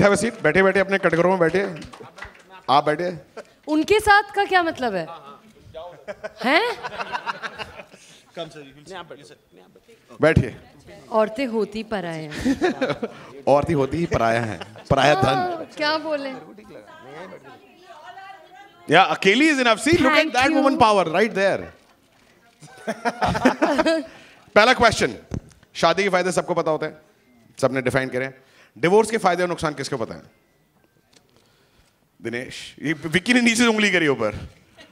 है सीट बैठे बैठे अपने कटघरों में बैठे आप बैठे उनके साथ का क्या मतलब है हैं बैठिए औरतें होती पराया औरतें होती ही पराया हैं पराया हाँ, धन क्या बोले या अकेली is enough see look at that woman power right there पहला क्वेश्चन शादी के फायदे सबको पता होते हैं सबने डिफाइन करें डिवोर्स के फायदे और नुकसान किसको पता है दिनेश ये विक्की ने नीचे उंगली करी ऊपर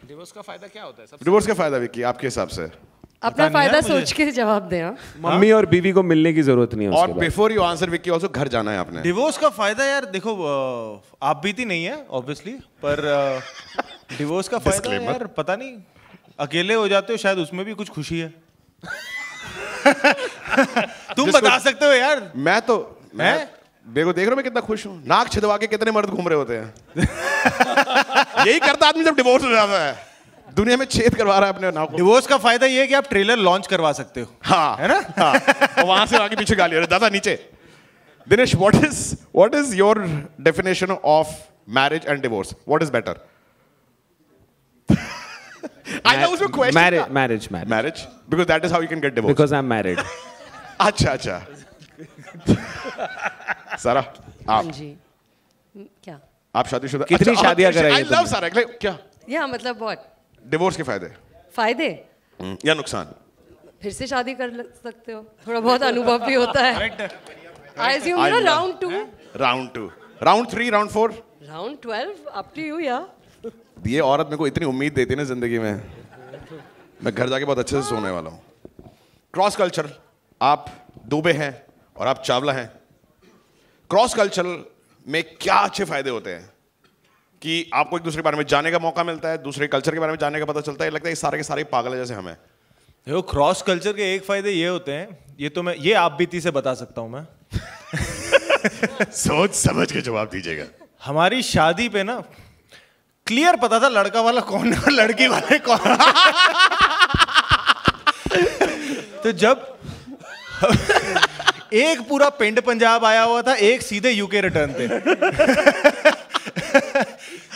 डिवोर्स का फायदा क्या होता है डिवोर्स का फायदा विक्की आपके हिसाब से अपना फायदा सोच के जवाब दे हाँ। मम्मी और बीवी को मिलने की जरूरत नहीं है और before you answer Vicky also घर जाना है आपने डिवोर्स का फायदा यार देखो आप बीती नहीं है ऑब्वियसली पर डिवोर्स का फायदा यार पता नहीं अकेले हो जाते हो शायद उसमें भी कुछ खुशी है तुम बता सकते हो यार मैं तो मैं देखो देख रहे हो मैं कितना खुश हूँ नाक छिदवा के कितने मर्द घूम रहे होते हैं यही करता आदमी जब डिवोर्स हो जाता है दुनिया में छेद करवा रहा है अपने नाक डिवोर्स का फायदा ये है कि आप ट्रेलर लॉन्च करवा सकते हो हाँ है ना हाँ वहां से आगे पीछे गाली अरे दादा नीचे Dinesh what is what is your definition of marriage and divorce what is better I know उसमें question marriage marriage marriage marriage because that is how you can get divorced because I'm married अच्छा अच्छा सारा आप हाँ जी क्या आप शादीशुदा कितनी शादियां कर रही हैं आई लव सारा लाइक क्या या मतलब व्हाट डिवोर्स के फायदे फायदे हम्म, या नुकसान फिर से शादी कर सकते हो थोड़ा बहुत अनुभव भी होता है I assume you know round 2 round 2 round 3 round 4 round 12 up to you या ये औरत मेरे को इतनी उम्मीद देती है ना जिंदगी में मैं घर जाके बहुत अच्छे से सोने वाला हूँ क्रॉस कल्चर आप दुबे हैं और आप चावला हैं क्रॉस कल्चरल में क्या अच्छे फायदे होते हैं कि आपको एक दूसरे के बारे में जाने का मौका मिलता है दूसरे कल्चर के बारे में जाने का पता चलता है लगता है सारे के सारे पागल है जैसे हमें देखो क्रॉस कल्चर के एक फायदे ये होते हैं ये तो मैं ये आप बीती से बता सकता हूँ मैं सोच समझ के जवाब दीजिएगा हमारी शादी पे ना क्लियर पता था लड़का वाला कौन है लड़की वाले कौन तो जब एक पूरा पिंड पंजाब आया हुआ था एक सीधे यूके रिटर्न थे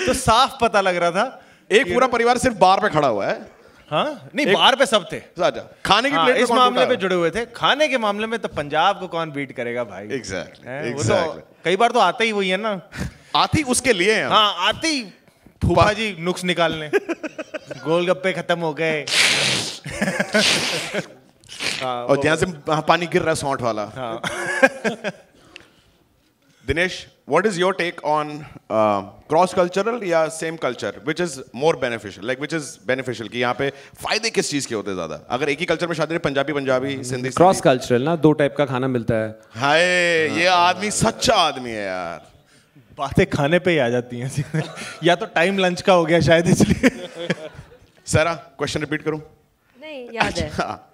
तो साफ पता लग रहा था एक पूरा परिवार सिर्फ बार पे खड़ा हुआ है हाँ नहीं बार पे सब थे खाने की हाँ, इस मामले पे जुड़े हुए थे खाने के मामले में तो पंजाब को कौन बीट करेगा भाई एग्जैक्टली exactly, तो exactly. तो कई बार तो आते ही वही है ना आती उसके लिए हैं हाँ आती फूफा जी नुक्स निकालने गोलगप्पे खत्म हो गए हाँ, और ध्यान से पानी गिर रहा है सौंठ वाला हाँ। Dinesh what is your take on cross cultural या same culture which is more beneficial like which is beneficial कि यहाँ पे फायदे किस चीज़ के होते ज़्यादा अगर एक ही कल्चर में शादी पंजाबी पंजाबी हम्म, सिंधी क्रॉस कल्चरल ना दो टाइप का खाना मिलता है हाय हाँ। ये आदमी सच्चा आदमी है यार बातें खाने पे ही आ जाती हैं या तो टाइम लंच का हो गया शायद इसलिए सरा क्वेश्चन रिपीट करूँ नहीं याद है अच्छा।